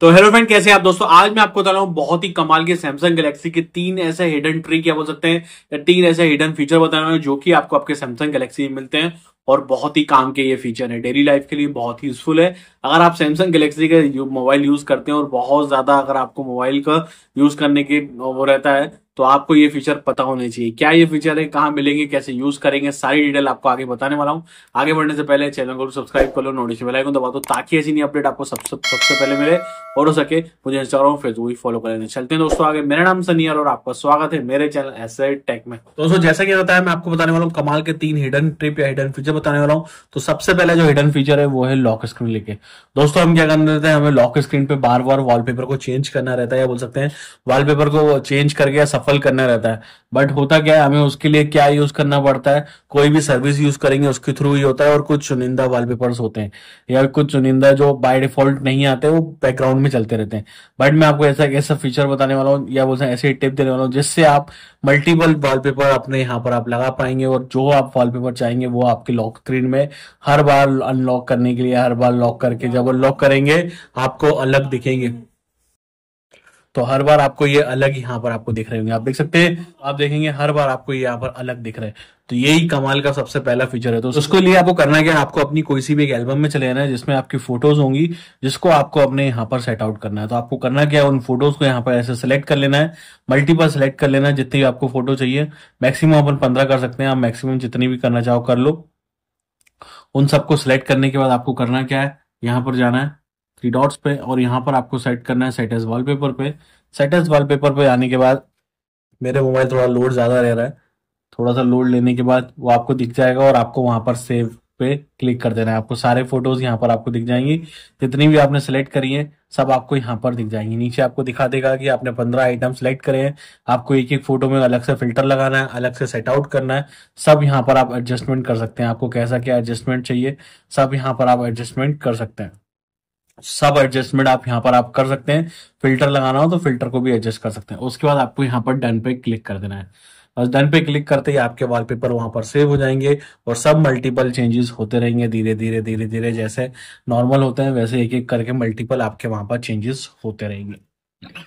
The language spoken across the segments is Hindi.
तो हेलो फ्रेंड कैसे आप दोस्तों आज मैं आपको बता रहा हूँ बहुत ही कमाल के सैमसंग गैलेक्सी के तीन ऐसे हिडन ट्री क्या बोल सकते हैं तीन ऐसे हिडन फीचर बता रहा हैं जो कि आपको आपके सैमसंग गैलेक्सी में मिलते हैं और बहुत ही काम के ये फीचर है डेली लाइफ के लिए बहुत ही यूजफुल है अगर आप सैमसंग गैलेक्सी का मोबाइल यूज करते हैं और बहुत ज्यादा अगर आपको मोबाइल का यूज करने के वो रहता है तो आपको ये फीचर पता होने चाहिए क्या ये फीचर है कहाँ मिलेंगे कैसे यूज करेंगे सारी डिटेल आपको आगे बताने वाला हूँ आगे बढ़ने से पहले चैनल को सब्सक्राइब कर लो नोटिस बेल आइकन दबा दो ताकि ऐसी नई अपडेट आपको सबसे सबसे पहले मिले और हो सके मुझे इंस्टाग्राम फेसबुक फॉलो कर लेना चलते हैं दोस्तों आगे मेरा नाम सनियर और आपका स्वागत है मेरे चैनल एस टेक में दोस्तों जैसा कि बताया मैं आपको बताने वाला हूँ कमाल के तीन हिडन ट्रिप या हिडन फीचर बताने वाला हूँ तो सबसे पहले जो हिडन फीचर है वो है लॉक स्क्रीन लेके दोस्तों हम क्या करना रहता हैं हमें लॉक स्क्रीन पे बार बार वॉलपेपर को चेंज करना रहता है या बोल सकते हैं वॉलपेपर को चेंज करके सफल करना रहता है बट होता क्या है हमें उसके लिए क्या यूज करना पड़ता है कोई भी सर्विस यूज करेंगे उसके थ्रू ही होता है और कुछ चुनिंदा वॉलपेपर्स होते हैं या कुछ चुनिंदा जो बाय डिफॉल्ट नहीं आते वो बैकग्राउंड में चलते रहते हैं बट मैं आपको ऐसा ऐसा फीचर बताने वाला हूँ या बोलते हैं ऐसे टिप देने वाला हूँ जिससे आप मल्टीपल वॉलपेपर अपने यहाँ पर आप लगा पाएंगे और जो आप वॉलपेपर चाहेंगे वो आपके लॉक लॉक स्क्रीन में हर बार अनलॉक करने के लिए हर बार लॉक करके जब अनलॉक करेंगे आपको अलग दिखेंगे तो हर बार आपको ये अलग यहाँ पर आपको दिख रहे होंगे आप देख सकते हैं आप देखेंगे हर बार आपको ये यहाँ पर अलग दिख रहे हैं तो यही कमाल का सबसे पहला फीचर है तो उसके लिए आपको करना क्या है आपको अपनी कोई सी भी एक एल्बम में चले जाना है जिसमें आपकी फोटोज होंगी जिसको आपको अपने यहाँ पर सेट आउट करना है तो आपको करना क्या है उन फोटोज को यहाँ पर ऐसे सेलेक्ट कर लेना है मल्टीपल सेलेक्ट कर लेना है जितनी आपको फोटो चाहिए मैक्सिमम अपन पंद्रह कर सकते हैं आप मैक्सिमम जितनी भी करना चाहो कर लो उन सबको सेलेक्ट करने के बाद आपको करना क्या है यहां पर जाना है थ्री डॉट्स पे और यहाँ पर आपको सेट करना है सेट वॉल वॉलपेपर पे सेट वॉल वॉलपेपर पे आने के बाद मेरे मोबाइल थोड़ा लोड ज़्यादा रह रहा है थोड़ा सा लोड लेने के बाद वो आपको दिख जाएगा और आपको वहां पर सेव पे क्लिक कर देना है आपको सारे फोटोज यहाँ पर आपको दिख जाएंगी जितनी भी आपने सेलेक्ट करी है सब आपको यहाँ पर दिख जाएंगी नीचे आपको दिखा देगा कि आपने पंद्रह आइटम सेलेक्ट करे हैं आपको एक एक फोटो में अलग से फिल्टर लगाना है अलग से सेट आउट करना है सब यहाँ पर आप एडजस्टमेंट कर सकते हैं आपको कैसा क्या एडजस्टमेंट चाहिए सब यहाँ पर आप एडजस्टमेंट कर सकते हैं सब एडजस्टमेंट आप यहाँ पर आप कर सकते हैं फिल्टर लगाना हो तो फिल्टर को भी एडजस्ट कर सकते हैं उसके बाद आपको यहाँ पर डन पे क्लिक कर देना है बस डन पे क्लिक करते ही आपके वॉलपेपर वहां पर सेव हो जाएंगे और सब मल्टीपल चेंजेस होते रहेंगे धीरे धीरे धीरे धीरे जैसे नॉर्मल होते हैं वैसे एक एक करके मल्टीपल आपके वहां पर चेंजेस होते रहेंगे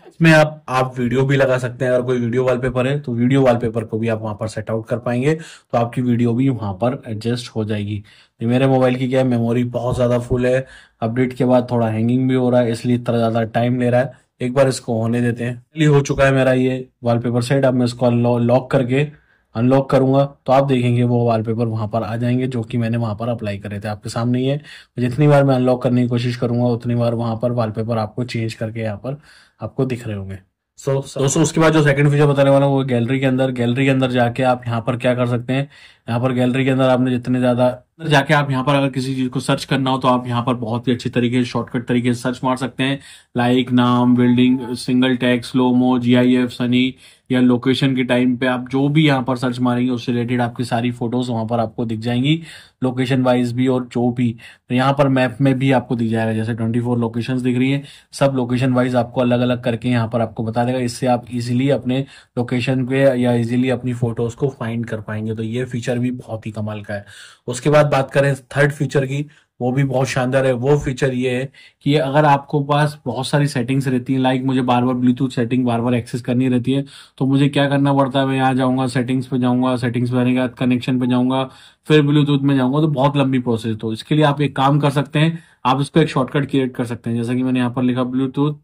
इसमें आप आप वीडियो भी लगा सकते हैं अगर कोई वीडियो वॉलपेपर है तो वीडियो वॉलपेपर को भी आप वहां पर सेट आउट कर पाएंगे तो आपकी वीडियो भी वहां पर एडजस्ट हो जाएगी तो मेरे मोबाइल की क्या है मेमोरी बहुत ज़्यादा फुल है अपडेट के बाद थोड़ा हैंगिंग भी हो रहा है इसलिए इतना ज़्यादा टाइम ले रहा है एक बार इसको होने देते हैं पहले हो चुका है मेरा ये वॉलपेपर सेट अब मैं इसको लॉक करके अनलॉक करूंगा तो आप देखेंगे वो वॉलपेपर वहां पर आ जाएंगे जो कि मैंने वहां पर अप्लाई करे थे आपके सामने ही है जितनी बार मैं अनलॉक करने की कोशिश करूंगा उतनी बार वहां पर वॉलपेपर आपको चेंज करके यहाँ पर आपको दिख रहे होंगे सो so, दोस्तों so, उसके बाद जो सेकंड फीचर बताने वाला हूँ वो गैलरी के अंदर गैलरी के अंदर जाके आप यहाँ पर क्या कर सकते हैं यहाँ पर गैलरी के अंदर आपने जितने ज़्यादा अंदर जाके आप यहाँ पर अगर किसी चीज को सर्च करना हो तो आप यहाँ पर बहुत ही अच्छे तरीके से शॉर्टकट तरीके से सर्च मार सकते हैं लाइक नाम बिल्डिंग सिंगल टैक्स लोमो जी आई एफ सनी या लोकेशन के टाइम पे आप जो भी यहाँ पर सर्च मारेंगे उससे रिलेटेड आपकी सारी फोटोज वहां पर आपको दिख जाएंगी लोकेशन वाइज भी और जो भी तो यहाँ पर मैप में भी आपको दिख जाएगा जैसे 24 लोकेशन दिख रही है सब लोकेशन वाइज आपको अलग अलग करके यहाँ पर आपको बता देगा इससे आप इजिली अपने लोकेशन पे या इजिली अपनी फोटोज को फाइंड कर पाएंगे तो ये फीचर भी बहुत ही कमाल का है उसके बाद साथ बात करें थर्ड फीचर की वो भी बहुत शानदार है वो फीचर ये है कि अगर आपको पास बहुत सारी सेटिंग्स रहती हैं लाइक मुझे बार बार ब्लूटूथ सेटिंग बार बार एक्सेस करनी रहती है तो मुझे क्या करना पड़ता है मैं यहाँ जाऊंगा सेटिंग्स पे जाऊंगा सेटिंग्स पे जाने कनेक्शन पे जाऊंगा फिर ब्लूटूथ में जाऊंगा तो बहुत लंबी प्रोसेस तो इसके लिए आप एक काम कर सकते हैं आप उसको एक शॉर्टकट क्रिएट कर सकते हैं जैसा कि मैंने यहाँ पर लिखा ब्लूटूथ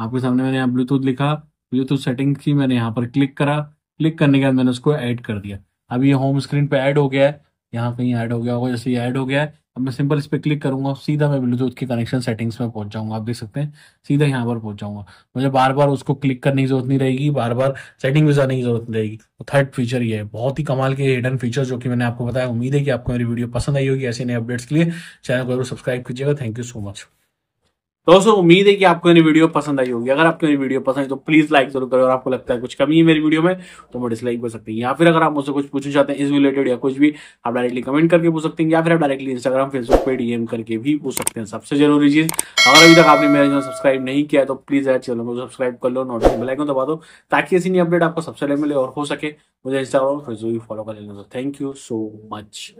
आपके सामने मैंने यहाँ ब्लूटूथ लिखा ब्लूटूथ सेटिंग की मैंने यहाँ पर क्लिक करा क्लिक करने के बाद मैंने उसको ऐड कर दिया अब ये होम स्क्रीन पे ऐड हो गया है यहाँ कहीं ऐड हो गया होगा जैसे ये ऐड हो गया है अब मैं सिंपल इस पर क्लिक करूंगा सीधा मैं ब्लूटूथ के कनेक्शन सेटिंग्स में पहुंच जाऊंगा आप देख सकते हैं सीधा यहाँ पर पहुंच जाऊंगा मुझे बार बार उसको क्लिक करने की जरूरत नहीं रहेगी बार बार सेटिंग में जाने की जरूरत नहीं रहेगी तो थर्ड फीचर ये है बहुत ही कमाल के हिडन फीचर जो कि मैंने आपको बताया उम्मीद है कि आपको मेरी वीडियो पसंद आई होगी ऐसे नए अपडेट्स के लिए चैनल को जरूर सब्सक्राइब कीजिएगा थैंक यू सो मच तो दोस्तों उम्मीद है कि आपको मेरी वीडियो पसंद आई होगी अगर आपको मेरी वीडियो पसंद है तो प्लीज लाइक जरूर करो और आपको लगता है कुछ कमी है मेरी वीडियो में तो मैं डिसलाइक कर सकते हैं या फिर अगर आप मुझसे कुछ पूछना चाहते हैं इस रिलेटेड या कुछ भी आप डायरेक्टली कमेंट करके पूछ सकते हैं या फिर आप डायरेक्टली इंस्टाग्राम फेसबुक पर डीएम करके भी पूछ सकते हैं सबसे जरूरी चीज अगर अभी तक आपने मेरे चैनल सब्सक्राइब नहीं किया तो प्लीज चैनल को सब्सक्राइब कर लो नोट बेलाइकन दबा दो ताकि ऐसी नई अपडेट आपको सबसे पहले मिले और हो सके मुझे इंस्टाग्राम फेसबुक भी फॉलो कर लेना थैंक यू सो मच